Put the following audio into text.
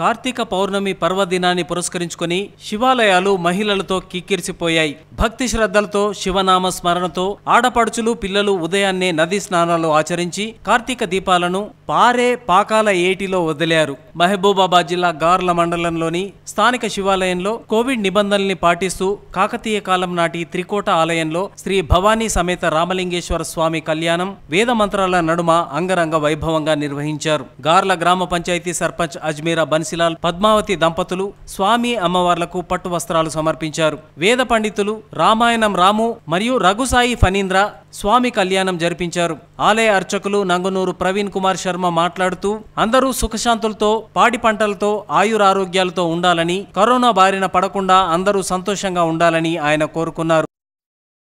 కార్తీక పౌర్ణమి పర్వదినాన్ని పురస్కరించుకుని శివాలయాలు మహిళలతో కిక్కిరిసిపోయాయి భక్తి శ్రద్ధలతో శివనామ స్మరణతో ఆడపడుచులు పిల్లలు ఉదయాన్నే నదీ స్నానాలు ఆచరించి కార్తీక దీపాలను పారే పాకాల ఏటిలో వదిలారు మహబూబాబాద్ జిల్లా గార్ల మండలంలోని స్థానిక శివాలయంలో కోవిడ్ నిబంధనల్ని పాటిస్తూ కాకతీయ కాలం నాటి త్రికోట ఆలయంలో శ్రీ భవానీ సమేత రామలింగేశ్వర స్వామి కళ్యాణం వేద మంత్రాల నడుమ అంగరంగ వైభవంగా నిర్వహించారు గార్ల గ్రామ పంచాయతీ సర్పంచ్ అజ్మీరా బన్సిలాల్ పద్మావతి దంపతులు స్వామి అమ్మవార్లకు పట్టు వస్త్రాలు సమర్పించారు వేద పండితులు రామాయణం రాము మరియు రఘుసాయి ఫనీంద్ర స్వామి కళ్యాణం జరిపించారు ఆలయ అర్చకులు నంగునూరు ప్రవీణ్ కుమార్ శర్మ మాట్లాడుతూ అందరూ సుఖశాంతులతో పాడి పంటలతో ఆయురారోగ్యాలతో ఉండాలని కరోనా బారిన పడకుండా అందరూ సంతోషంగా ఉండాలని ఆయన కోరుకున్నారు